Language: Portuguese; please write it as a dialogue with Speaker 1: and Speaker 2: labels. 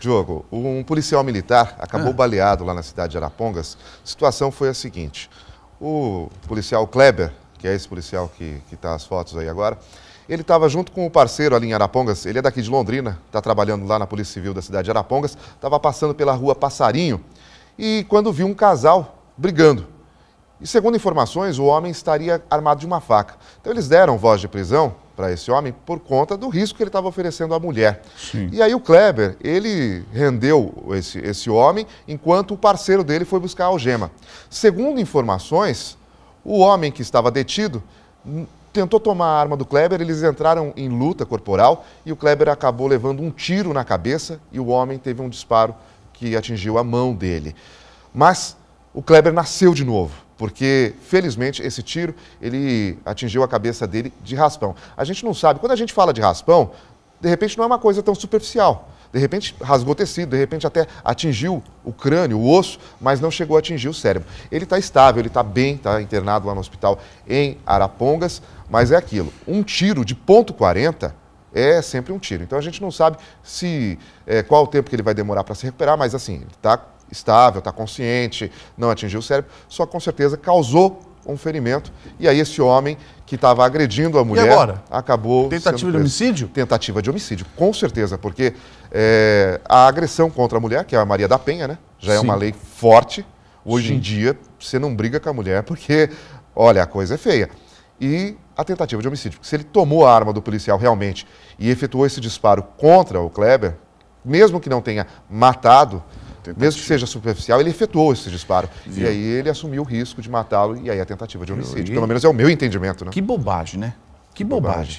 Speaker 1: Diogo, um policial militar acabou ah. baleado lá na cidade de Arapongas. A situação foi a seguinte: o policial Kleber, que é esse policial que está as fotos aí agora, ele estava junto com o parceiro ali em Arapongas, ele é daqui de Londrina, está trabalhando lá na Polícia Civil da cidade de Arapongas, estava passando pela rua Passarinho e quando viu um casal brigando. E segundo informações, o homem estaria armado de uma faca. Então eles deram voz de prisão para esse homem por conta do risco que ele estava oferecendo à mulher. Sim. E aí o Kleber, ele rendeu esse, esse homem enquanto o parceiro dele foi buscar a algema. Segundo informações, o homem que estava detido hum, tentou tomar a arma do Kleber, eles entraram em luta corporal e o Kleber acabou levando um tiro na cabeça e o homem teve um disparo que atingiu a mão dele. Mas o Kleber nasceu de novo porque felizmente esse tiro ele atingiu a cabeça dele de raspão. A gente não sabe, quando a gente fala de raspão, de repente não é uma coisa tão superficial. De repente rasgou tecido, de repente até atingiu o crânio, o osso, mas não chegou a atingir o cérebro. Ele está estável, ele está bem, está internado lá no hospital em Arapongas, mas é aquilo, um tiro de ponto 40 é sempre um tiro. Então a gente não sabe se é, qual o tempo que ele vai demorar para se recuperar, mas assim, ele está estável, está consciente, não atingiu o cérebro, só com certeza causou um ferimento. E aí esse homem que estava agredindo a mulher acabou. Tentativa de homicídio? Tentativa de homicídio, com certeza, porque é, a agressão contra a mulher, que é a Maria da Penha, né? Já é Sim. é uma lei forte. Hoje Sim. em dia, você não briga com a mulher porque, olha, a coisa é feia. E a tentativa de homicídio. Porque se ele tomou a arma do policial realmente e efetuou esse disparo contra o Kleber, mesmo que não tenha matado, Tentativa. Mesmo que seja superficial, ele efetuou esse disparo. E aí ele assumiu o risco de matá-lo e aí a tentativa de homicídio. Pelo menos é o meu entendimento, né? Que bobagem, né? Que bobagem. bobagem.